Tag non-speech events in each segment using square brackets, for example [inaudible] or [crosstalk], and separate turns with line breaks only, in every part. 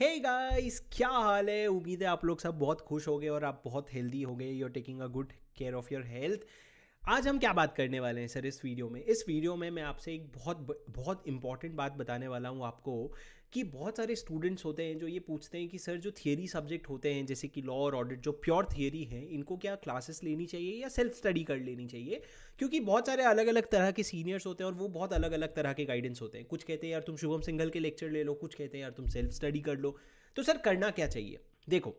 हे hey guys क्या हाल है उम्मीद है आप लोग सब बहुत खुश गए और आप बहुत हेल्दी हो गए you are taking a good care of your health आज हम क्या बात करने वाले हैं सर इस वीडियो में इस वीडियो में मैं आपसे एक बहुत बहुत इंपॉर्टेंट बात बताने वाला हूँ आपको कि बहुत सारे स्टूडेंट्स होते हैं जो ये पूछते हैं कि सर जो थियरी सब्जेक्ट होते हैं जैसे कि लॉ और ऑडिट जो प्योर थियरी है इनको क्या क्लासेस लेनी चाहिए या सेल्फ स्टडी कर लेनी चाहिए क्योंकि बहुत सारे अलग अलग तरह के सीनियर्स होते हैं और वो बहुत अलग अलग तरह के गाइडेंस होते हैं कुछ कहते हैं यार तुम शुभम सिंघल के लेक्चर ले लो कुछ कहते हैं यार तुम सेल्फ स्टडी कर लो तो सर करना क्या चाहिए देखो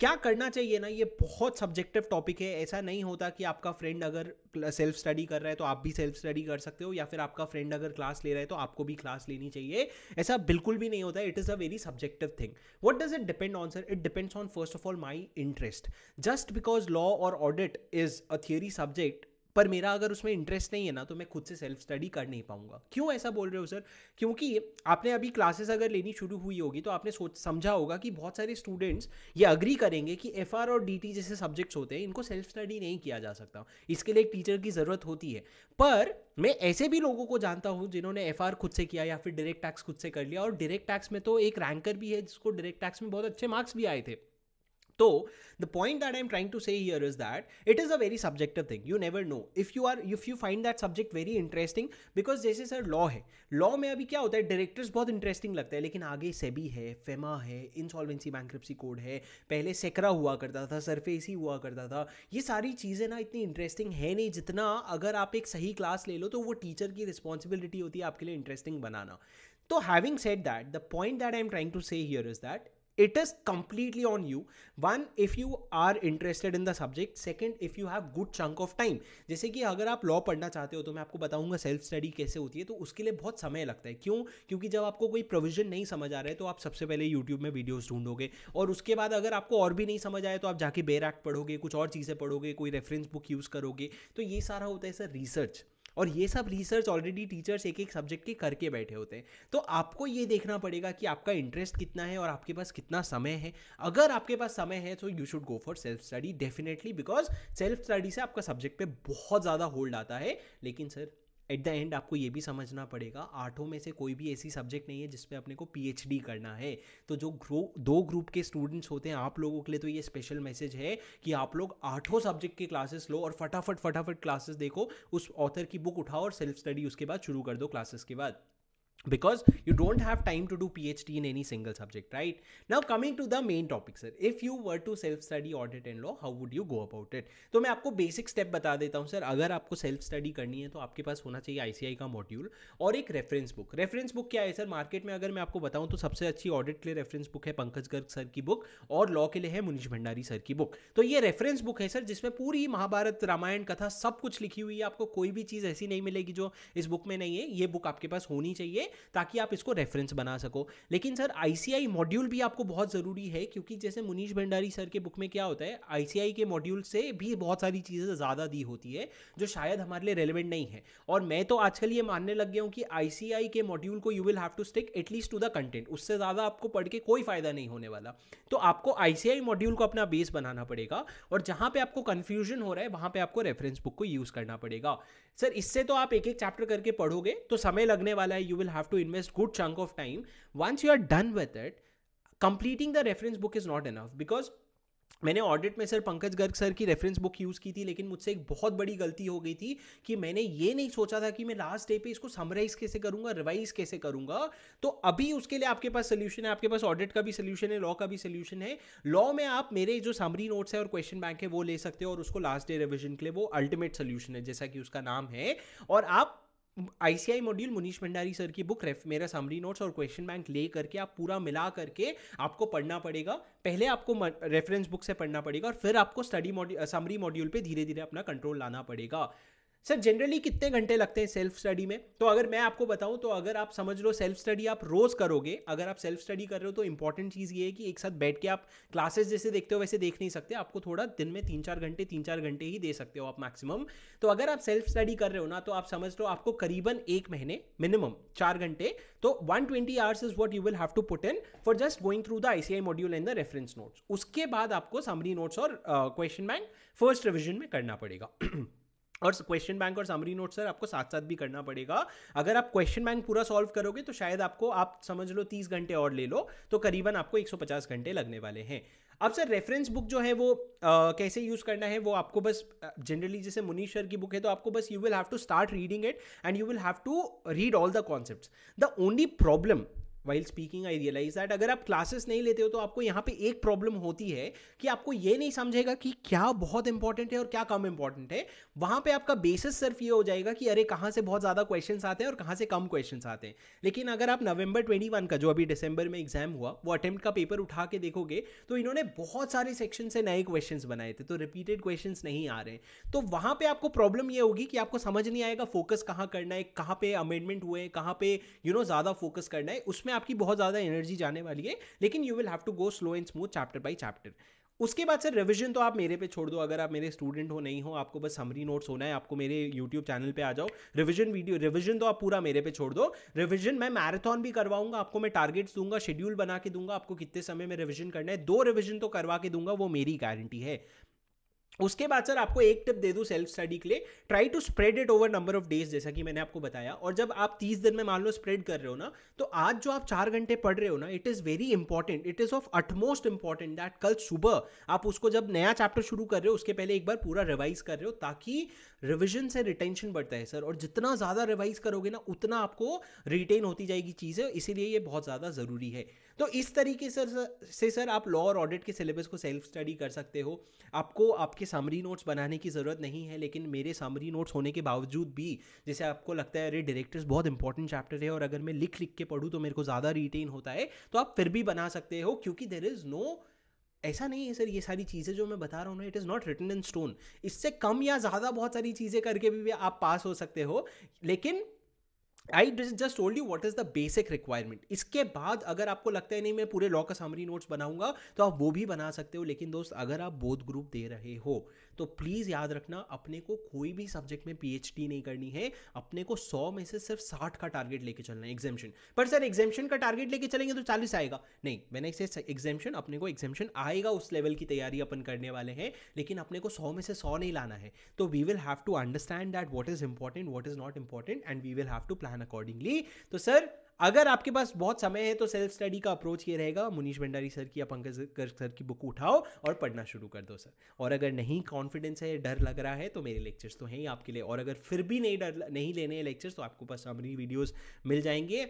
क्या करना चाहिए ना ये बहुत सब्जेक्टिव टॉपिक है ऐसा नहीं होता कि आपका फ्रेंड अगर सेल्फ स्टडी कर रहा है तो आप भी सेल्फ स्टडी कर सकते हो या फिर आपका फ्रेंड अगर क्लास ले रहा है तो आपको भी क्लास लेनी चाहिए ऐसा बिल्कुल भी नहीं होता it is a very subjective thing what does it depend on sir it depends on first of all my interest just because law और audit is a theory subject पर मेरा अगर उसमें इंटरेस्ट नहीं है ना तो मैं खुद से सेल्फ स्टडी कर नहीं पाऊंगा क्यों ऐसा बोल रहे हो सर क्योंकि आपने अभी क्लासेस अगर लेनी शुरू हुई होगी तो आपने सोच समझा होगा कि बहुत सारे स्टूडेंट्स ये अग्री करेंगे कि एफ और डी जैसे सब्जेक्ट्स होते हैं इनको सेल्फ स्टडी नहीं किया जा सकता इसके लिए एक टीचर की ज़रूरत होती है पर मैं ऐसे भी लोगों को जानता हूँ जिन्होंने एफ खुद से किया या फिर डायरेक्ट टैक्स खुद से कर लिया और डायरेक्ट टैक्स में तो एक रैंकर भी है जिसको डायरेक्ट टैक्स में बहुत अच्छे मार्क्स भी आए थे तो the point that I am trying to say here is that it is a very subjective thing you never know if you are if you find that subject very interesting because जैसे sir law है law में अभी क्या होता है directors बहुत interesting लगता है लेकिन आगे सेबी है फेमा है इंसॉल्वेंसी बैंक्रप्सी कोड है पहले सेकरा हुआ करता था सरफेसी हुआ करता था ये सारी चीज़ें ना इतनी इंटरेस्टिंग है नहीं जितना अगर आप एक सही क्लास ले लो तो वो टीचर की रिस्पॉन्सिबिलिटी होती है आपके लिए इंटरेस्टिंग बनाना तो having set that the point that I am trying to say here is that it is completely on you one if you are interested in the subject second if you have good chunk of time जैसे कि अगर आप law पढ़ना चाहते हो तो मैं आपको बताऊंगा सेल्फ स्टडी कैसे होती है तो उसके लिए बहुत समय लगता है क्यों क्योंकि जब आपको कोई प्रोविजन नहीं समझ आ रहा है तो आप सबसे पहले यूट्यूब में वीडियोज़ ढूंढोगे और उसके बाद अगर आपको और भी नहीं समझ आए तो आप जाके बेर एक्ट पढ़ोगे कुछ और चीज़ें पढ़ोगे कोई रेफरेंस बुक यूज़ करोगे तो ये सारा होता है सर रिसर्च और ये सब रिसर्च ऑलरेडी टीचर्स एक एक सब्जेक्ट के करके बैठे होते हैं तो आपको ये देखना पड़ेगा कि आपका इंटरेस्ट कितना है और आपके पास कितना समय है अगर आपके पास समय है तो you should go for self study definitely because self study से आपका सब्जेक्ट पे बहुत ज़्यादा होल्ड आता है लेकिन सर एट द एंड आपको ये भी समझना पड़ेगा आठों में से कोई भी ऐसी सब्जेक्ट नहीं है जिसपे अपने को पीएचडी करना है तो जो ग्रो दो ग्रुप के स्टूडेंट्स होते हैं आप लोगों के लिए तो ये स्पेशल मैसेज है कि आप लोग आठों सब्जेक्ट के क्लासेस लो और फटाफट फटाफट क्लासेस देखो उस ऑथर की बुक उठाओ और सेल्फ स्टडी उसके बाद शुरू कर दो क्लासेस के बाद because you don't have time to do phd in any single subject right now coming to the main topic sir if you were to self study audit and law how would you go about it तो मैं आपको basic step बता देता हूँ sir अगर आपको self study करनी है तो आपके पास होना चाहिए आईसीआई का मॉड्यूल और एक रेफरेंस बुक रेफरेंस बुक क्या है सर मार्केट में अगर मैं आपको बताऊँ तो सबसे अच्छी ऑडिट के लिए रेफरेंस बुक है पंकज गर्ग सर की बुक और लॉ के लिए है मुनीष भंडारी सर की बुक तो ये रेफरेंस बुक है सर जिसमें पूरी महाभारत रामायण कथा सब कुछ लिखी हुई है आपको कोई भी चीज़ ऐसी नहीं मिलेगी जो इस बुक में नहीं है ये बुक आपके पास होनी चाहिए ताकि आप इसको रेफरेंस बना सको लेकिन सर आईसीआई मॉड्यूल भी आपको बहुत ज़रूरी है क्योंकि जैसे मुनीष भंडारी सर के बुक में क्या होता है आईसीआई के मॉड्यूल से भी बहुत सारी चीज़ें ज़्यादा दी होती है जो शायद हमारे लिए रेलिवेंट नहीं है और मैं तो आजकल ये मानने लग गया हूँ कि आईसीआई के मॉड्यूल को you will have to stick at least to the content उससे ज़्यादा आपको पढ़ के कोई फ़ायदा नहीं होने वाला तो आपको आईसीआई मॉड्यूल को अपना बेस बनाना पड़ेगा और जहाँ पे आपको कन्फ्यूजन हो रहा है वहाँ पे आपको रेफरेंस बुक को यूज़ करना पड़ेगा सर इससे तो आप एक एक चैप्टर करके पढ़ोगे तो समय लगने वाला है you will have to invest good chunk of time. Once you are done with it, completing the reference book is not enough because मैंने ऑडिट में सर पंकज गर्ग सर की रेफरेंस बुक यूज़ की थी लेकिन मुझसे एक बहुत बड़ी गलती हो गई थी कि मैंने ये नहीं सोचा था कि मैं लास्ट डे पे इसको समराइज कैसे करूंगा रिवाइज कैसे करूंगा तो अभी उसके लिए आपके पास सोल्यूशन है आपके पास ऑडिट का भी सोल्यूशन है लॉ का भी सोल्यूशन है लॉ में आप मेरे जो समरी नोट्स है और क्वेश्चन बैंक है वो ले सकते हो और उसको लास्ट डे रिविजन के लिए वो अल्टीमेट सोल्यूशन है जैसा कि उसका नाम है और आप ICI module Munish Bhandari sir की बुक रेफ मेरा समरी नोट्स और क्वेश्चन बैंक ले करके आप पूरा मिला करके आपको पढ़ना पड़ेगा पहले आपको रेफरेंस बुक से पढ़ना पड़ेगा और फिर आपको स्टडी मॉड्यूल समरी मॉड्यूल पे धीरे धीरे अपना कंट्रोल लाना पड़ेगा सर जनरली कितने घंटे लगते हैं सेल्फ स्टडी में तो अगर मैं आपको बताऊं तो अगर आप समझ लो सेल्फ स्टडी आप रोज़ करोगे अगर आप सेल्फ स्टडी कर रहे हो तो इंपॉर्टेंट चीज़ ये है कि एक साथ बैठ के आप क्लासेस जैसे देखते हो वैसे देख नहीं सकते आपको थोड़ा दिन में तीन चार घंटे तीन चार घंटे ही दे सकते हो आप मैक्सिमम तो अगर आप सेल्फ स्टडी कर रहे हो ना तो आप समझ लो आपको करीबन एक महीने मिनिमम चार घंटे तो one twenty hours is what you will have to put in for just going through the ICI module and the reference notes उसके बाद आपको समरी नोट्स और क्वेश्चन बैंक फर्स्ट रिविजन में करना पड़ेगा [clears throat] और क्वेश्चन बैंक और समरी नोट सर आपको साथ साथ भी करना पड़ेगा अगर आप क्वेश्चन बैंक पूरा सॉल्व करोगे तो शायद आपको आप समझ लो तीस घंटे और ले लो तो करीबन आपको पचास घंटे लगने वाले हैं अब सर रेफरेंस बुक जो है वो आ, कैसे यूज़ करना है वो आपको बस जनरली जैसे मुनीश सर की बुक है तो आपको बस you will have to start reading it and you will have to read all the concept the only problem while speaking I realize that अगर आप क्लासेस नहीं लेते हो तो आपको यहाँ पे एक प्रॉब्लम होती है कि आपको ये नहीं समझेगा कि क्या बहुत इंपॉर्टेंट है और क्या कम इंपॉर्टेंट है वहाँ पे आपका बेसिस सिर्फ ये हो जाएगा कि अरे कहाँ से बहुत ज़्यादा क्वेश्चन आते हैं और कहाँ से कम क्वेश्चन आते हैं लेकिन अगर आप नवंबर ट्वेंटी का जो अभी डिसंबर में एग्जाम हुआ वो अटैम्प्ट का पेपर उठा के देखोगे तो इन्होंने बहुत सारे सेक्शन से नए क्वेश्चन बनाए थे तो रिपीटेड क्वेश्चन नहीं आ रहे तो वहाँ पर आपको प्रॉब्लम ये होगी कि आपको समझ नहीं आएगा फोकस कहाँ करना है कहाँ पे अमेंडमेंट हुए कहाँ पर यू नो ज़्यादा फोकस करना है उसमें इसमें आपकी बहुत ज़्यादा एनर्जी जाने वाली है लेकिन you will have to go slow and smooth chapter by chapter उसके बाद सर रिवीजन तो आप मेरे पे छोड़ दो अगर आप मेरे स्टूडेंट हो नहीं हो आपको बस समरी नोट्स होना है आपको मेरे यूट्यूब चैनल पे आ जाओ रिवीजन वीडियो रिवीजन तो आप पूरा मेरे पे छोड़ दो रिवीजन मैं मैराथन भी करवाऊंगा आपको मैं टारगेट्स दूंगा शेड्यूल बना के दूंगा आपको कितने समय में रिविजन करना है दो रिविजन तो करवा के दूंगा वो मेरी गारंटी है उसके बाद सर आपको एक टिप दे दूँ सेल्फ स्टडी के लिए try to spread it over number of days जैसा कि मैंने आपको बताया और जब आप तीस दिन में मान लो स्प्रेड कर रहे हो ना तो आज जो आप चार घंटे पढ़ रहे हो ना it is very important it is of utmost important that कल सुबह आप उसको जब नया चैप्टर शुरू कर रहे हो उसके पहले एक बार पूरा रिवाइज कर रहे हो ताकि रिविजन से रिटेंशन बढ़ता है सर और जितना ज़्यादा रिवाइज करोगे ना उतना आपको रिटेन होती जाएगी चीज़ें इसीलिए ये बहुत ज़्यादा ज़रूरी है तो इस तरीके से सर से सर आप लॉ और ऑडिट के सिलेबस को सेल्फ स्टडी कर सकते हो आपको आपके सामरी नोट्स बनाने की ज़रूरत नहीं है लेकिन मेरे सामरी नोट्स होने के बावजूद भी जैसे आपको लगता है अरे डायरेक्टर्स बहुत इंपॉर्टेंट चैप्टर है और अगर मैं लिख लिख के पढ़ूँ तो मेरे को ज़्यादा रिटेन होता है तो आप फिर भी बना सकते हो क्योंकि देर इज़ नो ऐसा नहीं है सर ये सारी चीज़ें जो मैं बता रहा हूँ ना it is not written in stone इससे कम या ज़्यादा बहुत सारी चीज़ें करके भी, भी आप पास हो सकते हो लेकिन I just told you what is the basic requirement इसके बाद अगर आपको लगता है नहीं मैं पूरे लॉ का सामरी नोट्स बनाऊंगा तो आप वो भी बना सकते हो लेकिन दोस्त अगर आप बोध ग्रुप दे रहे हो तो प्लीज़ याद रखना अपने को कोई भी सब्जेक्ट में डी नहीं करनी है अपने को सौ में से सिर्फ साठ का टारगेट लेके चलना है एग्जामेशन पर सर एग्जामेशन का टारगेट लेके चलेंगे तो चालीस आएगा नहीं मैंने इसे एग्जामेशन अपने को एग्जामेशन आएगा उस लेवल की तैयारी अपन करने वाले हैं लेकिन अपने को सौ में से सौ नहीं लाना है तो we will have to understand that what is important what is not important and we will have to plan plan accordingly तो सर अगर आपके पास बहुत समय है तो सेल्फ स्टडी का अप्रोच ये रहेगा मुनीश भंडारी सर की या पंकज गर्ग सर की बुक उठाओ और पढ़ना शुरू कर दो सर और अगर नहीं कॉन्फिडेंस है डर लग रहा है तो मेरे लेक्चर्स तो हैं ही आपके लिए और अगर फिर भी नहीं डर नहीं लेने हैं लेक्चर्स तो आपको पास समरी वीडियोज़ मिल जाएंगे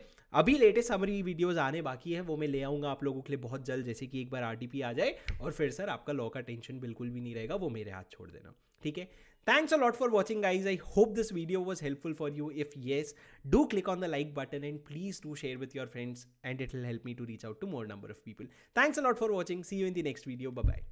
अभी लेटेस्ट समरी वीडियोज़ आने बाकी है वो मैं ले आऊँगा आप लोगों के लिए बहुत जल्द जैसे कि एक बार आर आ जाए और फिर सर आपका लॉ का टेंशन बिल्कुल भी नहीं रहेगा वो मेरे हाथ छोड़ देना ठीक है Thanks a lot for watching guys. I hope this video was helpful for you. If yes, do click on the like button and please do share with your friends and it will help me to reach out to more number of people. Thanks a lot for watching. See you in the next video. Bye bye.